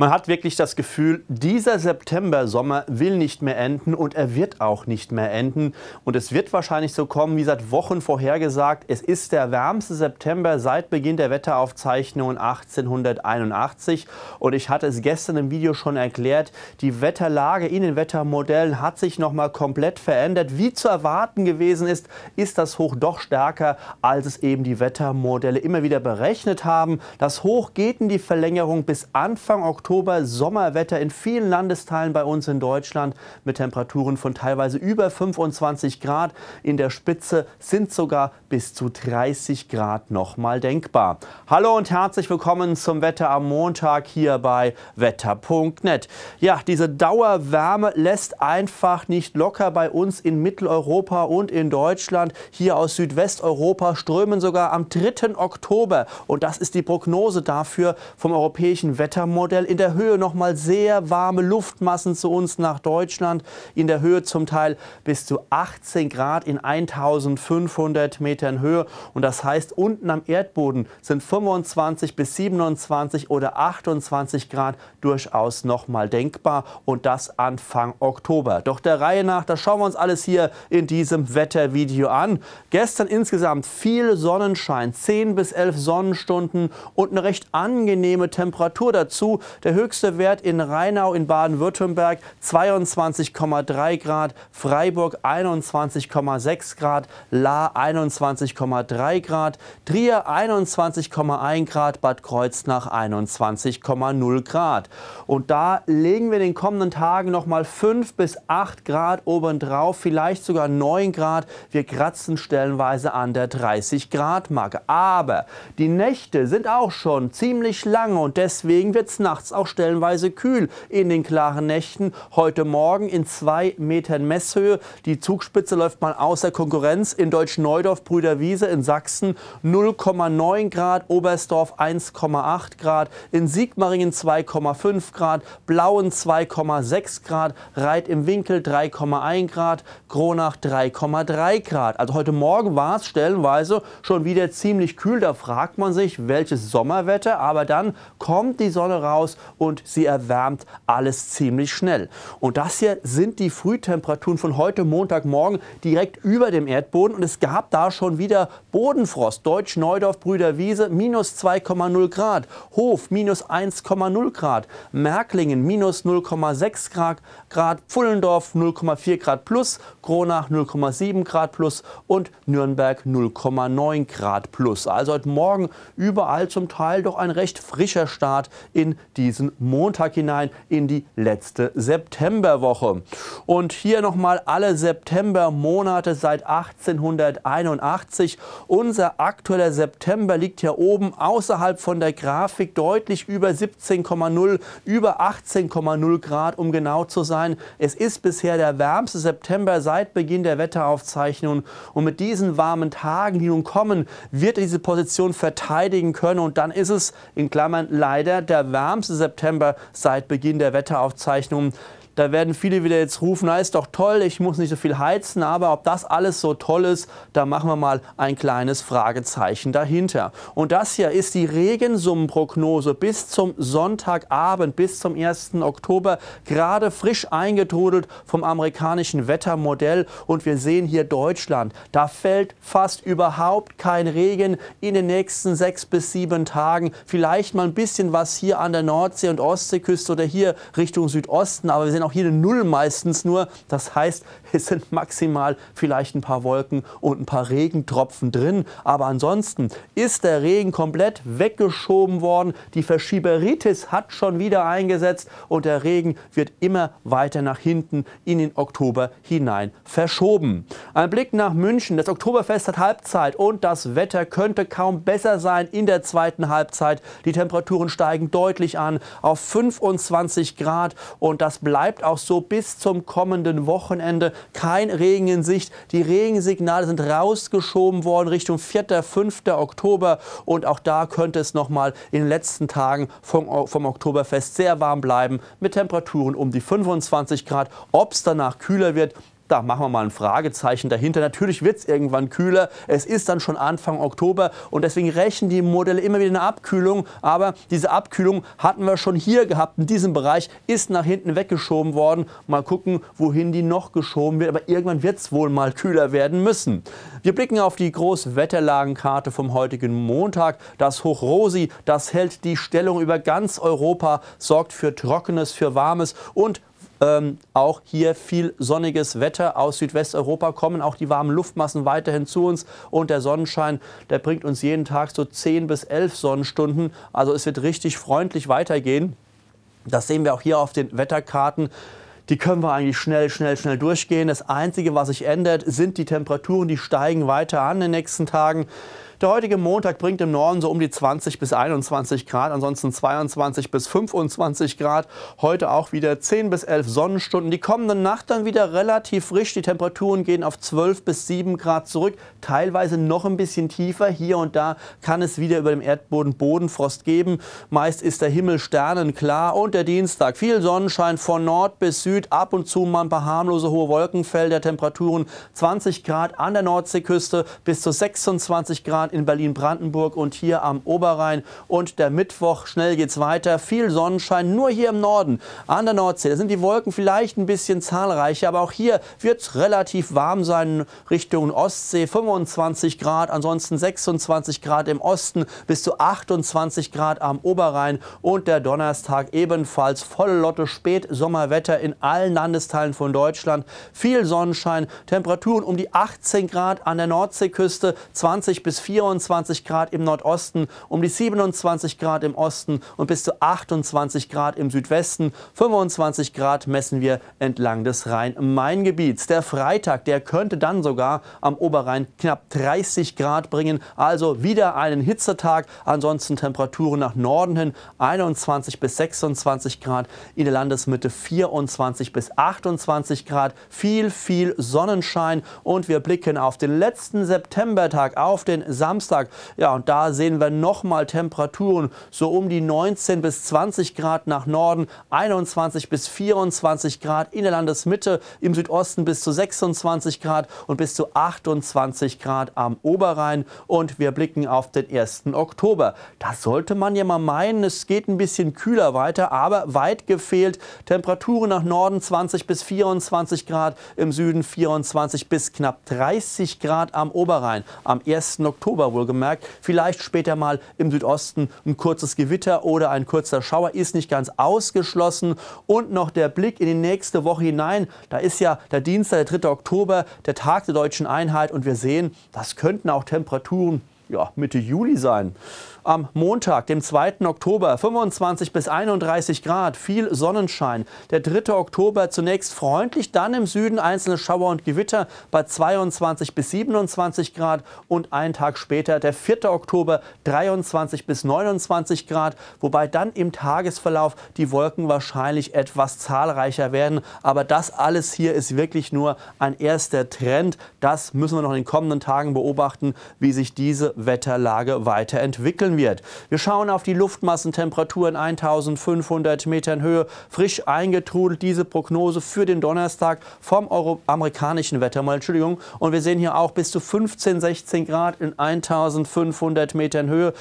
Man hat wirklich das Gefühl, dieser September-Sommer will nicht mehr enden und er wird auch nicht mehr enden. Und es wird wahrscheinlich so kommen, wie seit Wochen vorhergesagt, es ist der wärmste September seit Beginn der Wetteraufzeichnungen 1881. Und ich hatte es gestern im Video schon erklärt, die Wetterlage in den Wettermodellen hat sich nochmal komplett verändert. Wie zu erwarten gewesen ist, ist das Hoch doch stärker, als es eben die Wettermodelle immer wieder berechnet haben. Das Hoch geht in die Verlängerung bis Anfang Oktober Oktober Sommerwetter in vielen Landesteilen bei uns in Deutschland mit Temperaturen von teilweise über 25 Grad. In der Spitze sind sogar bis zu 30 Grad noch mal denkbar. Hallo und herzlich willkommen zum Wetter am Montag hier bei wetter.net. Ja, diese Dauerwärme lässt einfach nicht locker bei uns in Mitteleuropa und in Deutschland. Hier aus Südwesteuropa strömen sogar am 3. Oktober, und das ist die Prognose dafür vom europäischen Wettermodell, in der Höhe nochmal sehr warme Luftmassen zu uns nach Deutschland. In der Höhe zum Teil bis zu 18 Grad in 1500 Metern Höhe. Und das heißt, unten am Erdboden sind 25 bis 27 oder 28 Grad durchaus nochmal denkbar. Und das Anfang Oktober. Doch der Reihe nach, das schauen wir uns alles hier in diesem Wettervideo an. Gestern insgesamt viel Sonnenschein, 10 bis 11 Sonnenstunden und eine recht angenehme Temperatur dazu. Der höchste Wert in Rheinau in Baden-Württemberg 22,3 Grad, Freiburg 21,6 Grad, Lahr 21,3 Grad, Trier 21,1 Grad, Bad Kreuznach 21,0 Grad. Und da legen wir in den kommenden Tagen nochmal 5 bis 8 Grad obendrauf, vielleicht sogar 9 Grad. Wir kratzen stellenweise an der 30 Grad Marke. Aber die Nächte sind auch schon ziemlich lange und deswegen wird es nachts auch stellenweise kühl in den klaren Nächten. Heute Morgen in zwei Metern Messhöhe. Die Zugspitze läuft mal außer Konkurrenz. In Deutsch-Neudorf, Brüderwiese in Sachsen 0,9 Grad, Oberstdorf 1,8 Grad, in Sigmaringen 2,5 Grad, Blauen 2,6 Grad, Reit im Winkel 3,1 Grad, Gronach 3,3 Grad. Also heute Morgen war es stellenweise schon wieder ziemlich kühl. Da fragt man sich, welches Sommerwetter. Aber dann kommt die Sonne raus und sie erwärmt alles ziemlich schnell. Und das hier sind die Frühtemperaturen von heute Montagmorgen direkt über dem Erdboden und es gab da schon wieder Bodenfrost. Deutsch Neudorf Brüder Wiese minus 2,0 Grad, Hof minus 1,0 Grad, Merklingen minus 0,6 Grad, Grad, Pfullendorf 0,4 Grad plus, Kronach 0,7 Grad plus und Nürnberg 0,9 Grad plus. Also heute Morgen überall zum Teil doch ein recht frischer Start in die diesen Montag hinein in die letzte Septemberwoche. Und hier nochmal alle Septembermonate seit 1881. Unser aktueller September liegt hier oben außerhalb von der Grafik deutlich über 17,0, über 18,0 Grad, um genau zu sein. Es ist bisher der wärmste September seit Beginn der Wetteraufzeichnungen. Und mit diesen warmen Tagen, die nun kommen, wird diese Position verteidigen können. Und dann ist es in Klammern leider der wärmste September seit Beginn der Wetteraufzeichnungen da werden viele wieder jetzt rufen, na ist doch toll, ich muss nicht so viel heizen, aber ob das alles so toll ist, da machen wir mal ein kleines Fragezeichen dahinter. Und das hier ist die Regensummenprognose bis zum Sonntagabend, bis zum 1. Oktober, gerade frisch eingetrudelt vom amerikanischen Wettermodell. Und wir sehen hier Deutschland. Da fällt fast überhaupt kein Regen in den nächsten sechs bis sieben Tagen. Vielleicht mal ein bisschen was hier an der Nordsee und Ostseeküste oder hier Richtung Südosten, aber wir sehen auch auch jede Null meistens nur. Das heißt, es sind maximal vielleicht ein paar Wolken und ein paar Regentropfen drin. Aber ansonsten ist der Regen komplett weggeschoben worden. Die Verschieberitis hat schon wieder eingesetzt und der Regen wird immer weiter nach hinten in den Oktober hinein verschoben. Ein Blick nach München. Das Oktoberfest hat Halbzeit und das Wetter könnte kaum besser sein in der zweiten Halbzeit. Die Temperaturen steigen deutlich an auf 25 Grad und das bleibt auch so bis zum kommenden Wochenende kein Regen in Sicht. Die Regensignale sind rausgeschoben worden Richtung 4., 5. Oktober und auch da könnte es nochmal in den letzten Tagen vom, vom Oktoberfest sehr warm bleiben mit Temperaturen um die 25 Grad. Ob es danach kühler wird, da machen wir mal ein Fragezeichen dahinter. Natürlich wird es irgendwann kühler. Es ist dann schon Anfang Oktober und deswegen rechnen die Modelle immer wieder eine Abkühlung. Aber diese Abkühlung hatten wir schon hier gehabt. In diesem Bereich ist nach hinten weggeschoben worden. Mal gucken, wohin die noch geschoben wird. Aber irgendwann wird es wohl mal kühler werden müssen. Wir blicken auf die Großwetterlagenkarte vom heutigen Montag. Das Hochrosi, das hält die Stellung über ganz Europa, sorgt für Trockenes, für Warmes und ähm, auch hier viel sonniges Wetter aus Südwesteuropa kommen. Auch die warmen Luftmassen weiterhin zu uns und der Sonnenschein, der bringt uns jeden Tag so 10 bis 11 Sonnenstunden. Also es wird richtig freundlich weitergehen. Das sehen wir auch hier auf den Wetterkarten die können wir eigentlich schnell, schnell, schnell durchgehen. Das Einzige, was sich ändert, sind die Temperaturen, die steigen weiter an in den nächsten Tagen. Der heutige Montag bringt im Norden so um die 20 bis 21 Grad, ansonsten 22 bis 25 Grad. Heute auch wieder 10 bis 11 Sonnenstunden. Die kommende Nacht dann wieder relativ frisch. Die Temperaturen gehen auf 12 bis 7 Grad zurück, teilweise noch ein bisschen tiefer. Hier und da kann es wieder über dem Erdboden Bodenfrost geben. Meist ist der Himmel sternenklar und der Dienstag viel Sonnenschein von Nord bis Süd. Ab und zu mal ein paar harmlose hohe Wolkenfelder, Temperaturen 20 Grad an der Nordseeküste bis zu 26 Grad Deutschland, in Berlin-Brandenburg und hier am Oberrhein. Und der Mittwoch, schnell geht's weiter. Viel Sonnenschein, nur hier im Norden, an der Nordsee. Da sind die Wolken vielleicht ein bisschen zahlreicher, aber auch hier wird es relativ warm sein Richtung Ostsee. 25 Grad, ansonsten 26 Grad im Osten, bis zu 28 Grad am Oberrhein. Und der Donnerstag ebenfalls volle Lotte Spätsommerwetter in allen Landesteilen von Deutschland. Viel Sonnenschein, Temperaturen um die 18 Grad an der Nordseeküste, 20 bis 24 24 Grad im Nordosten, um die 27 Grad im Osten und bis zu 28 Grad im Südwesten. 25 Grad messen wir entlang des Rhein-Main-Gebiets. Der Freitag, der könnte dann sogar am Oberrhein knapp 30 Grad bringen. Also wieder einen Hitzetag. Ansonsten Temperaturen nach Norden hin 21 bis 26 Grad. In der Landesmitte 24 bis 28 Grad. Viel, viel Sonnenschein. Und wir blicken auf den letzten Septembertag, auf den Samstag. Samstag. Ja, und da sehen wir nochmal Temperaturen so um die 19 bis 20 Grad nach Norden, 21 bis 24 Grad in der Landesmitte, im Südosten bis zu 26 Grad und bis zu 28 Grad am Oberrhein. Und wir blicken auf den 1. Oktober. Da sollte man ja mal meinen, es geht ein bisschen kühler weiter, aber weit gefehlt. Temperaturen nach Norden 20 bis 24 Grad, im Süden 24 bis knapp 30 Grad am Oberrhein am 1. Oktober. Oktober wohlgemerkt. Vielleicht später mal im Südosten ein kurzes Gewitter oder ein kurzer Schauer ist nicht ganz ausgeschlossen. Und noch der Blick in die nächste Woche hinein. Da ist ja der Dienstag, der 3. Oktober, der Tag der deutschen Einheit. Und wir sehen, das könnten auch Temperaturen ja, Mitte Juli sein. Am Montag, dem 2. Oktober, 25 bis 31 Grad, viel Sonnenschein. Der 3. Oktober zunächst freundlich, dann im Süden einzelne Schauer und Gewitter bei 22 bis 27 Grad und einen Tag später, der 4. Oktober, 23 bis 29 Grad, wobei dann im Tagesverlauf die Wolken wahrscheinlich etwas zahlreicher werden. Aber das alles hier ist wirklich nur ein erster Trend. Das müssen wir noch in den kommenden Tagen beobachten, wie sich diese Wetterlage weiterentwickeln wird. Wir schauen auf die Luftmassentemperaturen 1500 Metern Höhe, frisch eingetrudelt diese Prognose für den Donnerstag vom Euro amerikanischen Wettermodell, Entschuldigung. Und wir sehen hier auch bis zu 15, 16 Grad in 1500 Metern Höhe.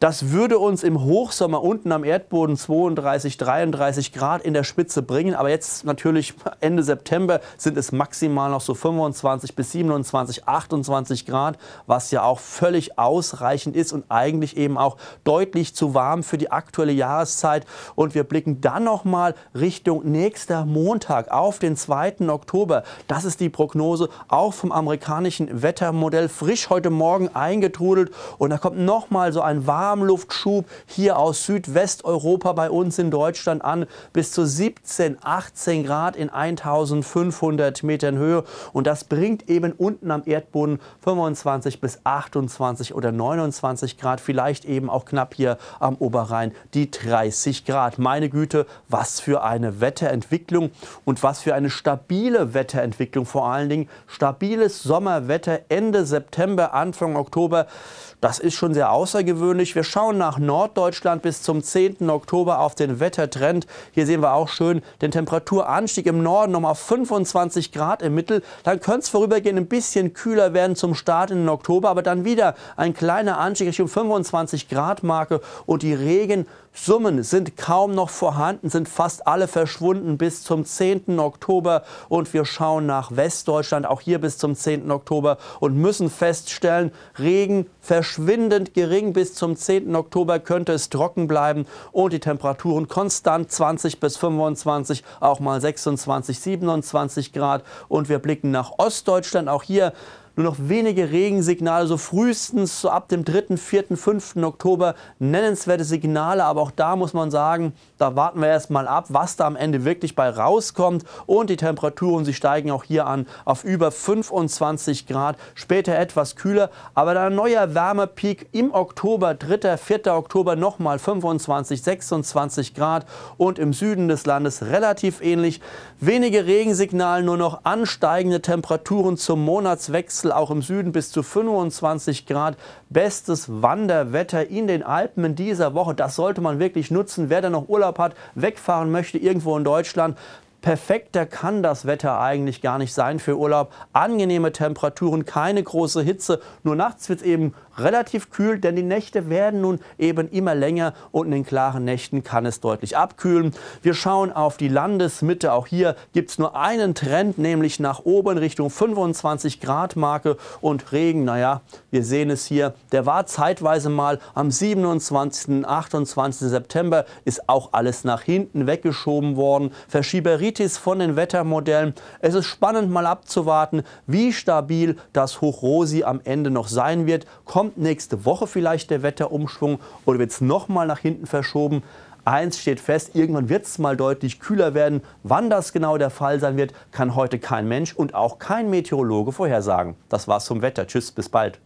Das würde uns im Hochsommer unten am Erdboden 32, 33 Grad in der Spitze bringen. Aber jetzt natürlich Ende September sind es maximal noch so 25 bis 27, 28 Grad, was ja auch völlig ausreichend ist und eigentlich eben auch deutlich zu warm für die aktuelle Jahreszeit. Und wir blicken dann nochmal Richtung nächster Montag auf den 2. Oktober. Das ist die Prognose auch vom amerikanischen Wettermodell frisch heute Morgen eingetrudelt. Und da kommt nochmal so ein warmes Warmluftschub hier aus Südwesteuropa bei uns in Deutschland an. Bis zu 17, 18 Grad in 1500 Metern Höhe. Und das bringt eben unten am Erdboden 25 bis 28 oder 29 Grad. Vielleicht eben auch knapp hier am Oberrhein die 30 Grad. Meine Güte, was für eine Wetterentwicklung und was für eine stabile Wetterentwicklung vor allen Dingen. Stabiles Sommerwetter Ende September, Anfang Oktober. Das ist schon sehr außergewöhnlich. Wir schauen nach Norddeutschland bis zum 10. Oktober auf den Wettertrend. Hier sehen wir auch schön den Temperaturanstieg im Norden nochmal 25 Grad im Mittel. Dann könnte es vorübergehend ein bisschen kühler werden zum Start in den Oktober, aber dann wieder ein kleiner Anstieg Richtung 25 Grad Marke und die Regen- Summen sind kaum noch vorhanden, sind fast alle verschwunden bis zum 10. Oktober und wir schauen nach Westdeutschland, auch hier bis zum 10. Oktober und müssen feststellen, Regen verschwindend gering bis zum 10. Oktober könnte es trocken bleiben und die Temperaturen konstant 20 bis 25, auch mal 26, 27 Grad und wir blicken nach Ostdeutschland, auch hier nur noch wenige Regensignale, so frühestens so ab dem 3., 4., 5. Oktober nennenswerte Signale. Aber auch da muss man sagen, da warten wir erstmal ab, was da am Ende wirklich bei rauskommt. Und die Temperaturen, sie steigen auch hier an auf über 25 Grad, später etwas kühler. Aber dann ein neuer Wärmepeak im Oktober, 3., 4. Oktober nochmal 25, 26 Grad. Und im Süden des Landes relativ ähnlich. Wenige Regensignale, nur noch ansteigende Temperaturen zum Monatswechsel. Wechsel auch im Süden bis zu 25 Grad. Bestes Wanderwetter in den Alpen in dieser Woche. Das sollte man wirklich nutzen. Wer da noch Urlaub hat, wegfahren möchte irgendwo in Deutschland, Perfekter kann das Wetter eigentlich gar nicht sein für Urlaub. Angenehme Temperaturen, keine große Hitze. Nur nachts wird es eben relativ kühl, denn die Nächte werden nun eben immer länger und in den klaren Nächten kann es deutlich abkühlen. Wir schauen auf die Landesmitte. Auch hier gibt es nur einen Trend, nämlich nach oben Richtung 25 Grad Marke und Regen. Naja, wir sehen es hier. Der war zeitweise mal am 27., und 28. September, ist auch alles nach hinten weggeschoben worden. Verschieberitis von den Wettermodellen. Es ist spannend mal abzuwarten, wie stabil das Hochrosi am Ende noch sein wird. Kommt Kommt nächste Woche vielleicht der Wetterumschwung oder wird es nochmal nach hinten verschoben? Eins steht fest, irgendwann wird es mal deutlich kühler werden. Wann das genau der Fall sein wird, kann heute kein Mensch und auch kein Meteorologe vorhersagen. Das war's zum Wetter. Tschüss, bis bald.